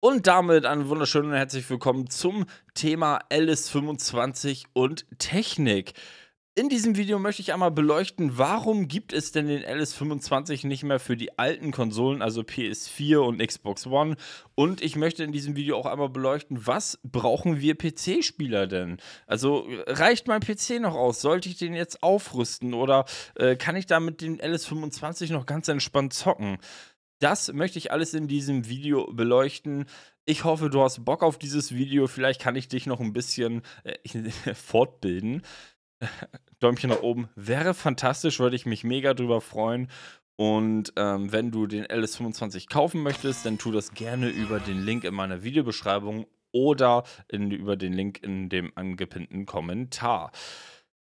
Und damit ein wunderschönen und herzlich willkommen zum Thema LS25 und Technik. In diesem Video möchte ich einmal beleuchten, warum gibt es denn den LS25 nicht mehr für die alten Konsolen, also PS4 und Xbox One. Und ich möchte in diesem Video auch einmal beleuchten, was brauchen wir PC-Spieler denn? Also reicht mein PC noch aus? Sollte ich den jetzt aufrüsten oder äh, kann ich damit den LS25 noch ganz entspannt zocken? Das möchte ich alles in diesem Video beleuchten. Ich hoffe, du hast Bock auf dieses Video. Vielleicht kann ich dich noch ein bisschen äh, fortbilden. Däumchen nach oben. Wäre fantastisch, würde ich mich mega drüber freuen. Und ähm, wenn du den LS25 kaufen möchtest, dann tu das gerne über den Link in meiner Videobeschreibung oder in, über den Link in dem angepinnten Kommentar.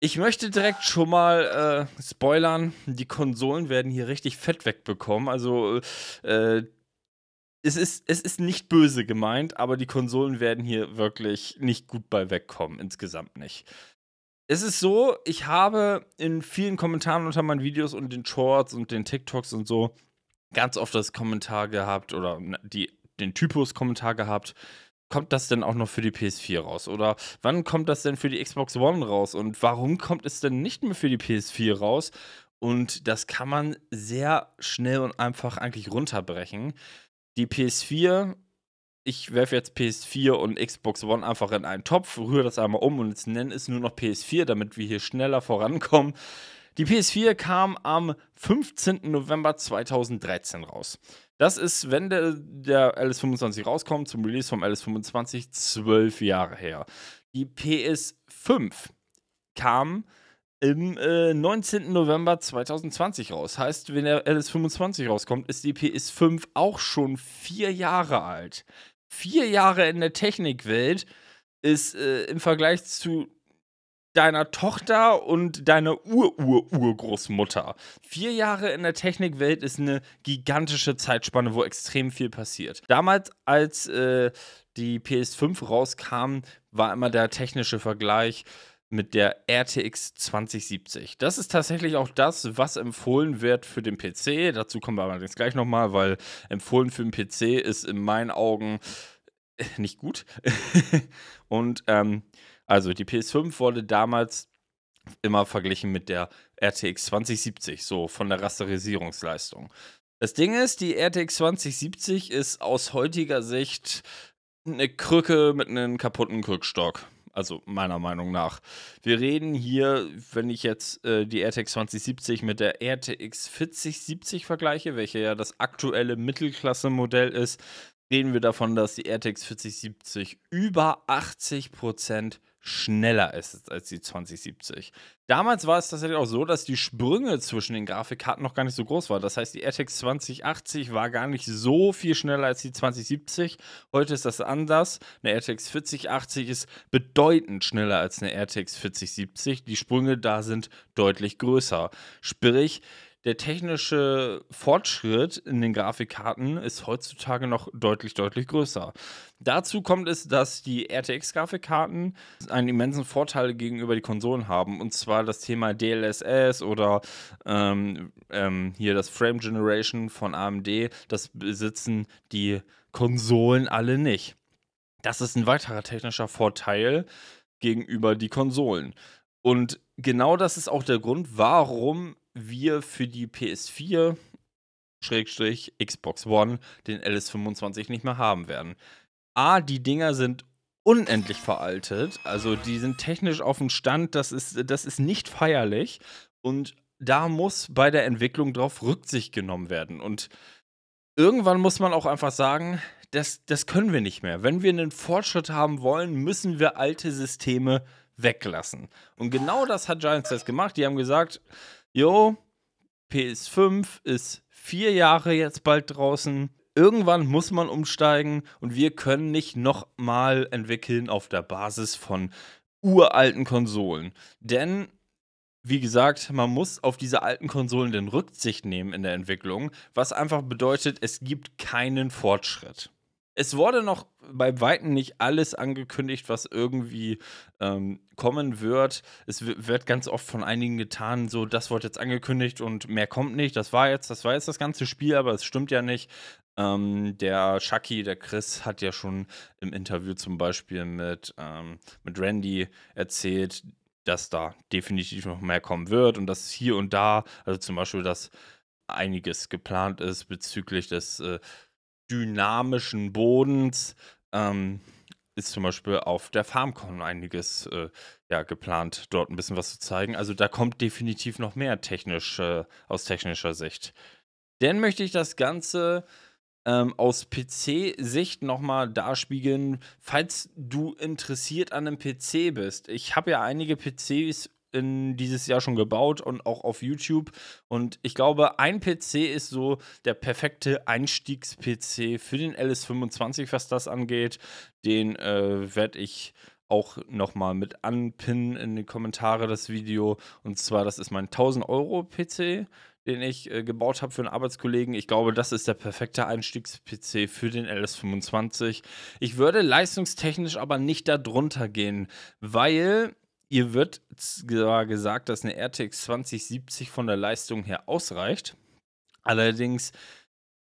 Ich möchte direkt schon mal äh, spoilern, die Konsolen werden hier richtig fett wegbekommen. Also äh, es, ist, es ist nicht böse gemeint, aber die Konsolen werden hier wirklich nicht gut bei wegkommen, insgesamt nicht. Es ist so, ich habe in vielen Kommentaren unter meinen Videos und den Shorts und den TikToks und so ganz oft das Kommentar gehabt oder die, den Typus-Kommentar gehabt, kommt das denn auch noch für die PS4 raus? Oder wann kommt das denn für die Xbox One raus? Und warum kommt es denn nicht mehr für die PS4 raus? Und das kann man sehr schnell und einfach eigentlich runterbrechen. Die PS4, ich werfe jetzt PS4 und Xbox One einfach in einen Topf, rühre das einmal um und jetzt nennen es nur noch PS4, damit wir hier schneller vorankommen. Die PS4 kam am 15. November 2013 raus. Das ist, wenn der, der LS25 rauskommt, zum Release vom LS25 zwölf Jahre her. Die PS5 kam im äh, 19. November 2020 raus. Heißt, wenn der LS25 rauskommt, ist die PS5 auch schon vier Jahre alt. Vier Jahre in der Technikwelt ist äh, im Vergleich zu deiner Tochter und deiner Ur-Ur-Urgroßmutter. Vier Jahre in der Technikwelt ist eine gigantische Zeitspanne, wo extrem viel passiert. Damals, als äh, die PS5 rauskam, war immer der technische Vergleich mit der RTX 2070. Das ist tatsächlich auch das, was empfohlen wird für den PC. Dazu kommen wir allerdings gleich nochmal, weil empfohlen für den PC ist in meinen Augen äh, nicht gut. und ähm, also die PS5 wurde damals immer verglichen mit der RTX 2070, so von der Rasterisierungsleistung. Das Ding ist, die RTX 2070 ist aus heutiger Sicht eine Krücke mit einem kaputten Krückstock. Also meiner Meinung nach. Wir reden hier, wenn ich jetzt äh, die RTX 2070 mit der RTX 4070 vergleiche, welche ja das aktuelle Mittelklasse-Modell ist, reden wir davon, dass die RTX 4070 über 80% schneller ist als die 2070. Damals war es tatsächlich auch so, dass die Sprünge zwischen den Grafikkarten noch gar nicht so groß waren. Das heißt, die RTX 2080 war gar nicht so viel schneller als die 2070. Heute ist das anders. Eine RTX 4080 ist bedeutend schneller als eine RTX 4070. Die Sprünge da sind deutlich größer. Sprich, der technische Fortschritt in den Grafikkarten ist heutzutage noch deutlich, deutlich größer. Dazu kommt es, dass die RTX-Grafikkarten einen immensen Vorteil gegenüber den Konsolen haben. Und zwar das Thema DLSS oder ähm, ähm, hier das Frame Generation von AMD, das besitzen die Konsolen alle nicht. Das ist ein weiterer technischer Vorteil gegenüber die Konsolen. Und genau das ist auch der Grund, warum wir für die PS4 Schrägstrich Xbox One den LS25 nicht mehr haben werden. A, die Dinger sind unendlich veraltet, also die sind technisch auf dem Stand, das ist, das ist nicht feierlich und da muss bei der Entwicklung drauf Rücksicht genommen werden und irgendwann muss man auch einfach sagen, das, das können wir nicht mehr. Wenn wir einen Fortschritt haben wollen, müssen wir alte Systeme weglassen. Und genau das hat Giants Test gemacht. Die haben gesagt, jo, PS5 ist vier Jahre jetzt bald draußen. Irgendwann muss man umsteigen und wir können nicht nochmal entwickeln auf der Basis von uralten Konsolen. Denn wie gesagt, man muss auf diese alten Konsolen den Rücksicht nehmen in der Entwicklung, was einfach bedeutet, es gibt keinen Fortschritt es wurde noch bei Weitem nicht alles angekündigt, was irgendwie ähm, kommen wird. Es wird ganz oft von einigen getan, so das wird jetzt angekündigt und mehr kommt nicht. Das war jetzt, das war jetzt das ganze Spiel, aber es stimmt ja nicht. Ähm, der Chucky, der Chris, hat ja schon im Interview zum Beispiel mit, ähm, mit Randy erzählt, dass da definitiv noch mehr kommen wird und dass hier und da, also zum Beispiel, dass einiges geplant ist bezüglich des äh, dynamischen Bodens ähm, ist zum Beispiel auf der FarmCon einiges äh, ja, geplant, dort ein bisschen was zu zeigen. Also da kommt definitiv noch mehr technisch äh, aus technischer Sicht. Dann möchte ich das Ganze ähm, aus PC-Sicht nochmal darspiegeln, falls du interessiert an einem PC bist. Ich habe ja einige PCs in dieses Jahr schon gebaut und auch auf YouTube. Und ich glaube, ein PC ist so der perfekte Einstiegs-PC für den LS25, was das angeht. Den äh, werde ich auch nochmal mit anpinnen in die Kommentare das Video. Und zwar, das ist mein 1000 Euro PC, den ich äh, gebaut habe für einen Arbeitskollegen. Ich glaube, das ist der perfekte Einstiegs-PC für den LS25. Ich würde leistungstechnisch aber nicht darunter gehen, weil Ihr wird zwar gesagt, dass eine RTX 2070 von der Leistung her ausreicht. Allerdings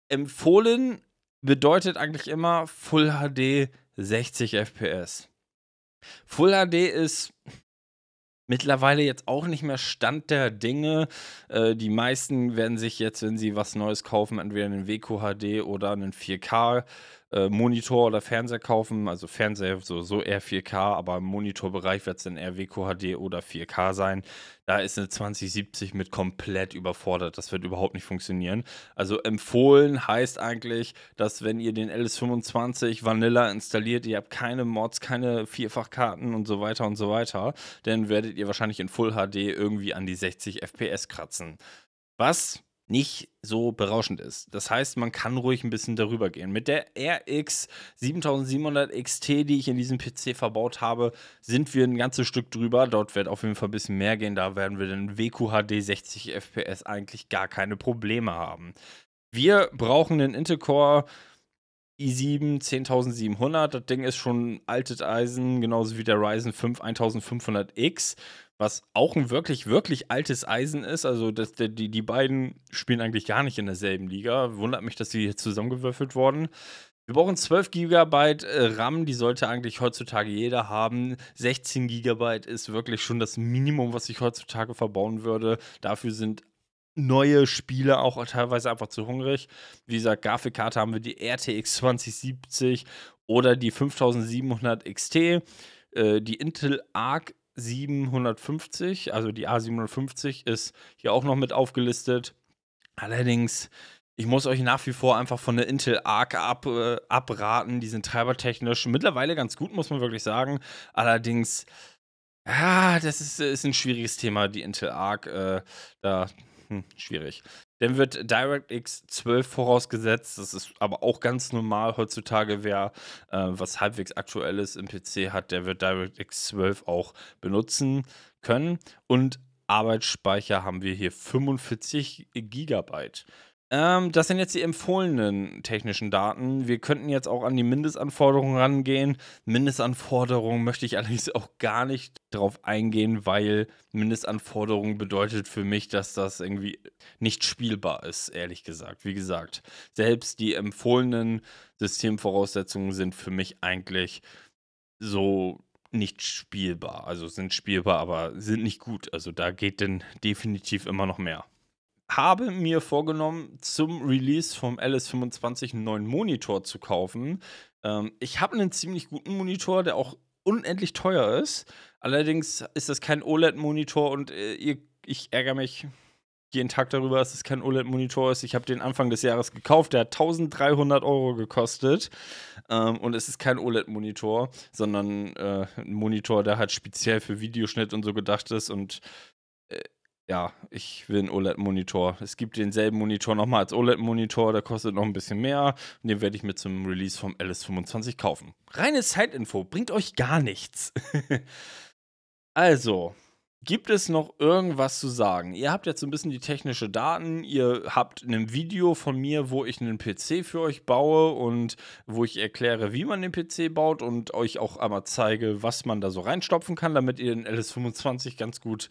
empfohlen bedeutet eigentlich immer Full HD 60 FPS. Full HD ist mittlerweile jetzt auch nicht mehr Stand der Dinge. Äh, die meisten werden sich jetzt, wenn sie was Neues kaufen, entweder einen WQHD oder einen 4K äh, Monitor oder Fernseher kaufen. Also Fernseher so, so eher 4K, aber im Monitorbereich wird es dann eher WQHD oder 4K sein. Da ist eine 2070 mit komplett überfordert. Das wird überhaupt nicht funktionieren. Also empfohlen heißt eigentlich, dass wenn ihr den LS25 Vanilla installiert, ihr habt keine Mods, keine Vierfachkarten und so weiter und so weiter, dann werdet ihr wahrscheinlich in Full HD irgendwie an die 60 FPS kratzen. Was nicht so berauschend ist. Das heißt, man kann ruhig ein bisschen darüber gehen. Mit der RX 7700 XT, die ich in diesem PC verbaut habe, sind wir ein ganzes Stück drüber. Dort wird auf jeden Fall ein bisschen mehr gehen. Da werden wir den WQHD 60 FPS eigentlich gar keine Probleme haben. Wir brauchen den Intercore i7 10700. Das Ding ist schon altes Eisen, genauso wie der Ryzen 5 1500X was auch ein wirklich, wirklich altes Eisen ist. Also das, die, die beiden spielen eigentlich gar nicht in derselben Liga. Wundert mich, dass die hier zusammengewürfelt wurden. Wir brauchen 12 GB äh, RAM, die sollte eigentlich heutzutage jeder haben. 16 GB ist wirklich schon das Minimum, was ich heutzutage verbauen würde. Dafür sind neue Spiele auch teilweise einfach zu hungrig. Wie gesagt, Grafikkarte haben wir die RTX 2070 oder die 5700 XT. Äh, die Intel Arc 750, also die A750 ist hier auch noch mit aufgelistet. Allerdings, ich muss euch nach wie vor einfach von der Intel Arc ab, äh, abraten. Die sind treibertechnisch mittlerweile ganz gut, muss man wirklich sagen. Allerdings, ah, das ist, ist ein schwieriges Thema, die Intel Arc. Äh, da, hm, schwierig. Dann wird DirectX 12 vorausgesetzt. Das ist aber auch ganz normal heutzutage. Wer äh, was halbwegs aktuelles im PC hat, der wird DirectX 12 auch benutzen können. Und Arbeitsspeicher haben wir hier 45 Gigabyte. Ähm, das sind jetzt die empfohlenen technischen Daten. Wir könnten jetzt auch an die Mindestanforderungen rangehen. Mindestanforderungen möchte ich allerdings auch gar nicht drauf eingehen, weil Mindestanforderungen bedeutet für mich, dass das irgendwie nicht spielbar ist, ehrlich gesagt. Wie gesagt, selbst die empfohlenen Systemvoraussetzungen sind für mich eigentlich so nicht spielbar. Also sind spielbar, aber sind nicht gut. Also da geht denn definitiv immer noch mehr habe mir vorgenommen, zum Release vom LS25 einen neuen Monitor zu kaufen. Ähm, ich habe einen ziemlich guten Monitor, der auch unendlich teuer ist. Allerdings ist das kein OLED-Monitor und äh, ihr, ich ärgere mich jeden Tag darüber, dass es kein OLED-Monitor ist. Ich habe den Anfang des Jahres gekauft, der hat 1300 Euro gekostet. Ähm, und es ist kein OLED-Monitor, sondern äh, ein Monitor, der halt speziell für Videoschnitt und so gedacht ist. Und äh, ja, ich will einen OLED-Monitor. Es gibt denselben Monitor nochmal als OLED-Monitor, der kostet noch ein bisschen mehr. Und den werde ich mir zum Release vom LS25 kaufen. Reine Zeitinfo, bringt euch gar nichts. also, gibt es noch irgendwas zu sagen? Ihr habt jetzt so ein bisschen die technischen Daten. Ihr habt ein Video von mir, wo ich einen PC für euch baue und wo ich erkläre, wie man den PC baut und euch auch einmal zeige, was man da so reinstopfen kann, damit ihr den LS25 ganz gut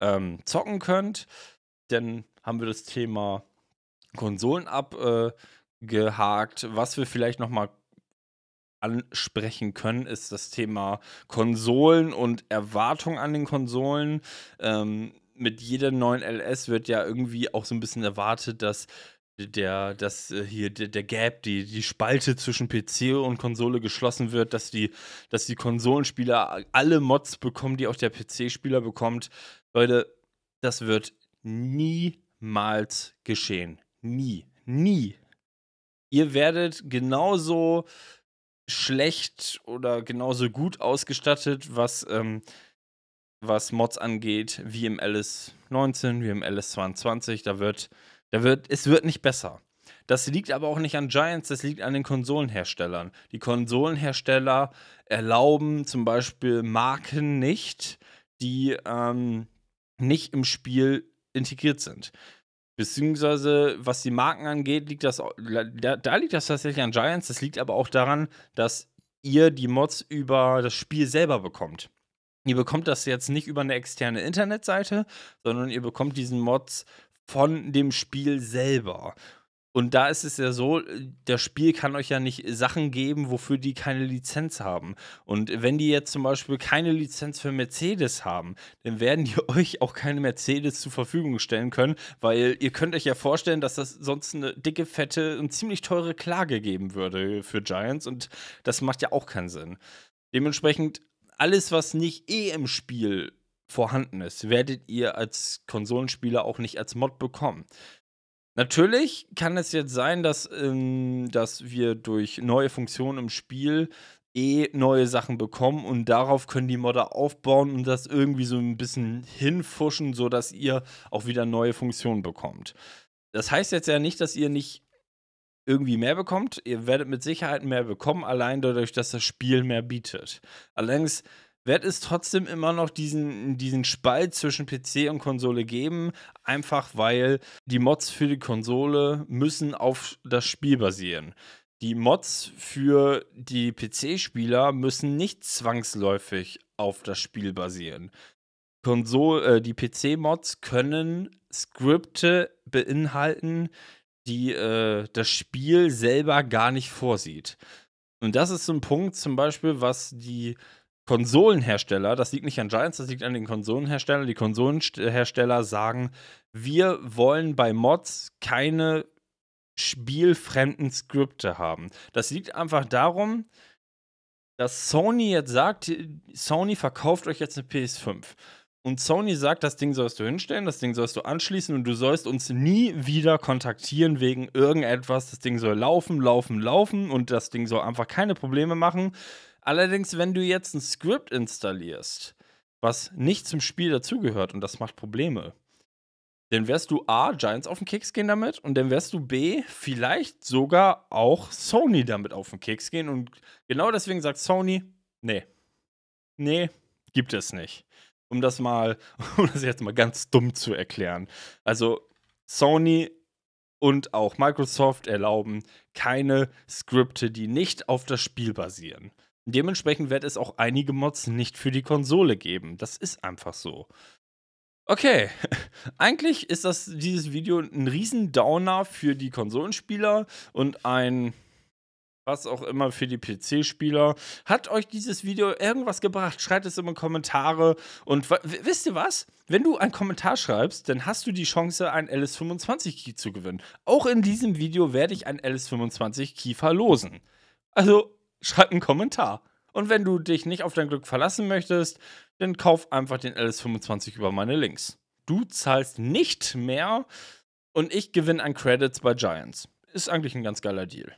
ähm, zocken könnt. Dann haben wir das Thema Konsolen abgehakt. Äh, Was wir vielleicht noch mal ansprechen können, ist das Thema Konsolen und Erwartung an den Konsolen. Ähm, mit jeder neuen LS wird ja irgendwie auch so ein bisschen erwartet, dass der, dass äh, hier der, Gap, die, die Spalte zwischen PC und Konsole geschlossen wird, dass die, dass die Konsolenspieler alle Mods bekommen, die auch der PC-Spieler bekommt. Leute, das wird niemals geschehen. Nie. Nie. Ihr werdet genauso schlecht oder genauso gut ausgestattet, was, ähm, was Mods angeht, wie im LS19, wie im LS22. Da wird da wird, es wird nicht besser. Das liegt aber auch nicht an Giants, das liegt an den Konsolenherstellern. Die Konsolenhersteller erlauben zum Beispiel Marken nicht, die ähm, nicht im Spiel integriert sind. Beziehungsweise, was die Marken angeht, liegt das, da, da liegt das tatsächlich an Giants. Das liegt aber auch daran, dass ihr die Mods über das Spiel selber bekommt. Ihr bekommt das jetzt nicht über eine externe Internetseite, sondern ihr bekommt diesen Mods von dem Spiel selber. Und da ist es ja so, das Spiel kann euch ja nicht Sachen geben, wofür die keine Lizenz haben. Und wenn die jetzt zum Beispiel keine Lizenz für Mercedes haben, dann werden die euch auch keine Mercedes zur Verfügung stellen können, weil ihr könnt euch ja vorstellen, dass das sonst eine dicke, fette und ziemlich teure Klage geben würde für Giants und das macht ja auch keinen Sinn. Dementsprechend alles, was nicht eh im Spiel vorhanden ist, werdet ihr als Konsolenspieler auch nicht als Mod bekommen. Natürlich kann es jetzt sein, dass, ähm, dass wir durch neue Funktionen im Spiel eh neue Sachen bekommen und darauf können die Modder aufbauen und das irgendwie so ein bisschen hinfuschen, sodass ihr auch wieder neue Funktionen bekommt. Das heißt jetzt ja nicht, dass ihr nicht irgendwie mehr bekommt. Ihr werdet mit Sicherheit mehr bekommen, allein dadurch, dass das Spiel mehr bietet. Allerdings wird es trotzdem immer noch diesen, diesen Spalt zwischen PC und Konsole geben, einfach weil die Mods für die Konsole müssen auf das Spiel basieren. Die Mods für die PC-Spieler müssen nicht zwangsläufig auf das Spiel basieren. Konsol, äh, die PC-Mods können Skripte beinhalten, die äh, das Spiel selber gar nicht vorsieht. Und das ist so ein Punkt zum Beispiel, was die Konsolenhersteller, das liegt nicht an Giants, das liegt an den Konsolenherstellern. Die Konsolenhersteller sagen, wir wollen bei Mods keine spielfremden Skripte haben. Das liegt einfach darum, dass Sony jetzt sagt, Sony verkauft euch jetzt eine PS5. Und Sony sagt, das Ding sollst du hinstellen, das Ding sollst du anschließen und du sollst uns nie wieder kontaktieren wegen irgendetwas. Das Ding soll laufen, laufen, laufen und das Ding soll einfach keine Probleme machen. Allerdings, wenn du jetzt ein Script installierst, was nicht zum Spiel dazugehört und das macht Probleme, dann wirst du A, Giants auf den Keks gehen damit und dann wirst du B, vielleicht sogar auch Sony damit auf den Keks gehen und genau deswegen sagt Sony, nee, nee, gibt es nicht. Um das mal, um das jetzt mal ganz dumm zu erklären. Also Sony und auch Microsoft erlauben keine Skripte, die nicht auf das Spiel basieren. Dementsprechend wird es auch einige Mods nicht für die Konsole geben. Das ist einfach so. Okay, eigentlich ist das dieses Video ein riesen Downer für die Konsolenspieler und ein was auch immer für die PC-Spieler. Hat euch dieses Video irgendwas gebracht? Schreibt es in die Kommentare. Und wisst ihr was? Wenn du einen Kommentar schreibst, dann hast du die Chance, einen LS25-Key zu gewinnen. Auch in diesem Video werde ich einen LS25-Key verlosen. Also schreib einen Kommentar. Und wenn du dich nicht auf dein Glück verlassen möchtest, dann kauf einfach den LS25 über meine Links. Du zahlst nicht mehr und ich gewinne an Credits bei Giants. Ist eigentlich ein ganz geiler Deal.